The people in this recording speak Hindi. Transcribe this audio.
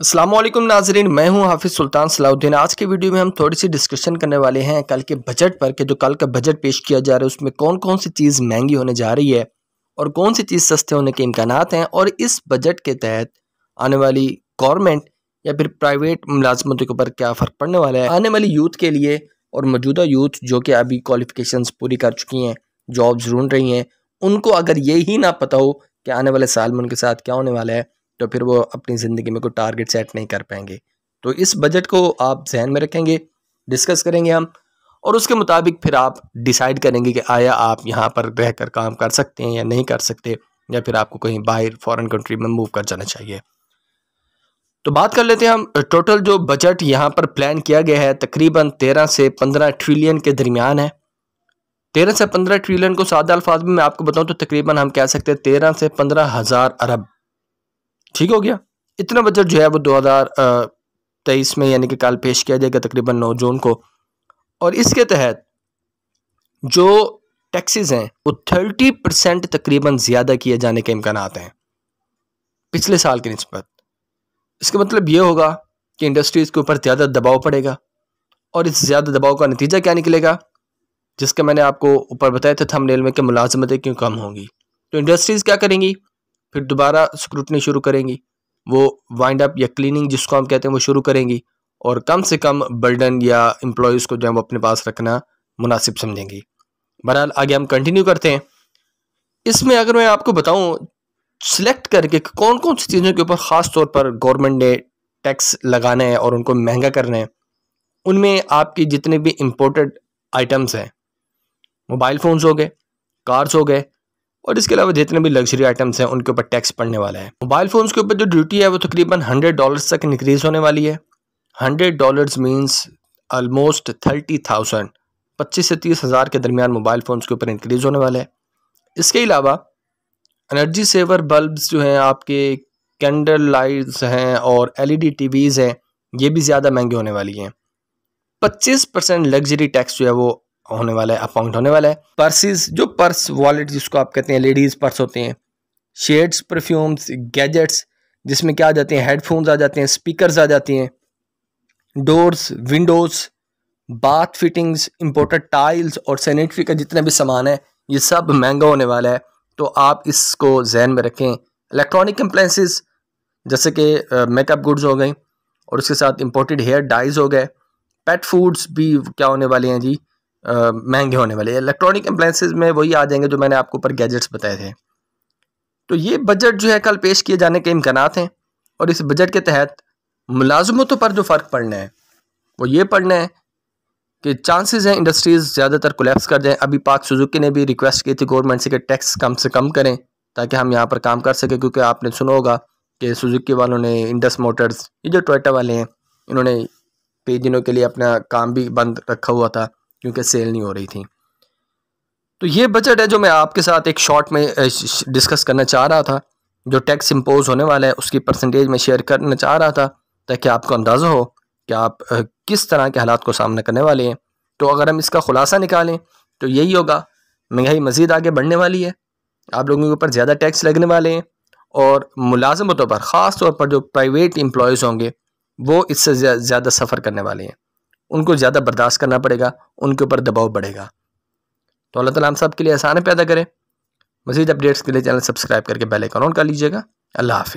असलम नाजरीन मैं हूं हाफिज़ सुल्तान सलाउद्दीन आज के वीडियो में हम थोड़ी सी डिस्कशन करने वाले हैं कल के बजट पर कि जो कल का बजट पेश किया जा रहा है उसमें कौन कौन सी चीज़ महंगी होने जा रही है और कौन सी चीज़ सस्ते होने के इम्कान हैं और इस बजट के तहत आने वाली गवर्नमेंट या फिर प्राइवेट मुलाजमतों के ऊपर क्या फ़र्क पड़ने वाला है आने वाली यूथ के लिए और मौजूदा यूथ जो कि अभी क्वालिफिकेशन पूरी कर चुकी हैं जॉब्स ढूंढ रही हैं उनको अगर ये ही ना पता हो कि आने वाले साल में उनके साथ क्या होने वाला है तो फिर वो अपनी ज़िंदगी में कोई टारगेट सेट नहीं कर पाएंगे तो इस बजट को आप जहन में रखेंगे डिस्कस करेंगे हम और उसके मुताबिक फिर आप डिसाइड करेंगे कि आया आप यहाँ पर रह कर काम कर सकते हैं या नहीं कर सकते या फिर आपको कहीं बाहर फॉरेन कंट्री में मूव कर जाना चाहिए तो बात कर लेते हैं हम टोटल जो बजट यहाँ पर प्लान किया गया है तकरीबन तेरह से पंद्रह ट्रिलियन के दरमियान है तेरह से पंद्रह ट्रिलियन को सादा अल्फाज में मैं आपको बताऊँ तो तकरीबन हम कह सकते हैं तेरह से पंद्रह हज़ार अरब ठीक हो गया इतना बजट जो है वो दो हज़ार तेईस में यानी कि कल पेश किया जाएगा तकरीबन नौ जून को और इसके तहत जो टैक्सेस हैं वो थर्टी परसेंट तकरीबन ज़्यादा किए जाने के इम्कान हैं पिछले साल की नस्बत इसका मतलब ये होगा कि इंडस्ट्रीज़ के ऊपर ज़्यादा दबाव पड़ेगा और इस ज़्यादा दबाव का नतीजा क्या निकलेगा जिसका मैंने आपको ऊपर बताया था थंबनेल में कि मुलाजमतें क्यों कम होंगी तो इंडस्ट्रीज़ क्या करेंगी फिर दोबारा स्क्रूटनी शुरू करेंगी वो वाइंड अप या क्लीनिंग जिसको हम कहते हैं वो शुरू करेंगी और कम से कम बर्डन या एम्प्लॉयज़ को जो है वो अपने पास रखना मुनासिब समझेंगी बहरहाल आगे हम कंटिन्यू करते हैं इसमें अगर मैं आपको बताऊं सिलेक्ट करके कौन कौन सी चीज़ों के ऊपर ख़ास तौर पर गवर्नमेंट ने टैक्स लगाना है और उनको महंगा करना है उनमें आपकी जितने भी इम्पोर्टेड आइटम्स हैं मोबाइल फ़ोन्स हो गए कार्स हो गए और इसके अलावा जितने भी लग्जरी आइटम्स हैं उनके ऊपर टैक्स पड़ने वाला है मोबाइल फ़ोन्स के ऊपर जो ड्यूटी है वो तकरीबन हंड्रेड डॉलर्स तक इंक्रीज़ होने वाली है hundred dollars means almost thirty thousand पच्चीस से तीस हज़ार के दरमियान मोबाइल फ़ोन्स के ऊपर इंक्रीज़ होने वाला है इसके अलावा एनर्जी सेवर बल्बस जो हैं आपके कैंडल लाइट्स हैं और एलईडी टीवीज़ हैं ये भी ज़्यादा महंगे होने वाली हैं पच्चीस परसेंट लग्जरी टैक्स जो है वो होने वाला है अपाउंट होने वाला है पर्सिस जो पर्स वॉलेट जिसको आप कहते हैं लेडीज़ पर्स होते हैं शेड्स परफ्यूम्स गैजेट्स जिसमें क्या आ जाते हैं हेडफोन्स आ जाते हैं स्पीकर्स आ जाते हैं doors windows bath fittings imported tiles और सैनिटरी का जितना भी सामान है ये सब महंगा होने वाला है तो आप इसको जहन में रखें इलेक्ट्रॉनिक अप्लाइंसिस जैसे कि मेकअप गुड्स हो गए और उसके साथ इम्पोर्टेड हेयर डाइज हो गए पेट फूड्स भी क्या होने वाले हैं जी महंगे होने वाले इलेक्ट्रॉनिक अप्लाइंसिस में वही आ जाएंगे जो मैंने आपको ऊपर गैजेट्स बताए थे तो ये बजट जो है कल पेश किए जाने के इम्कान हैं और इस बजट के तहत मुलाजमतों पर जो फ़र्क पड़ना है वो ये पड़ना है कि चांसेस हैं इंडस्ट्रीज़ ज़्यादातर कोलेप्स कर जाएं अभी पाक सुजुकी ने भी रिक्वेस्ट की थी गवर्नमेंट से कि टैक्स कम से कम करें ताकि हम यहाँ पर काम कर सकें क्योंकि आपने सुना होगा कि सुजुकी वालों ने इंडस मोटर्स ये जो टोयटा वाले हैं इन्होंने कई दिनों के लिए अपना काम भी बंद रखा हुआ था क्योंकि सेल नहीं हो रही थी तो ये बजट है जो मैं आपके साथ एक शॉर्ट में डिस्कस करना चाह रहा था जो टैक्स इम्पोज होने वाला है उसकी परसेंटेज में शेयर करना चाह रहा था ताकि आपको अंदाज़ा हो कि आप किस तरह के हालात को सामना करने वाले हैं तो अगर हम इसका खुलासा निकालें तो यही होगा महंगाई मज़ीद आगे बढ़ने वाली है आप लोगों के ऊपर ज़्यादा टैक्स लगने वाले हैं और मुलाजमतों पर ख़ास तौर पर जो प्राइवेट एम्प्लॉयज़ होंगे वो इससे ज़्यादा सफ़र करने वाले हैं उनको ज़्यादा बर्दाश्त करना पड़ेगा उनके ऊपर दबाव बढ़ेगा तो अल्लाह तला हम सब के लिए आसान पैदा करें मजीद अपडेट्स के लिए चैनल सब्सक्राइब करके बेल आइकन ऑन कर लीजिएगा अल्लाह हाफिज़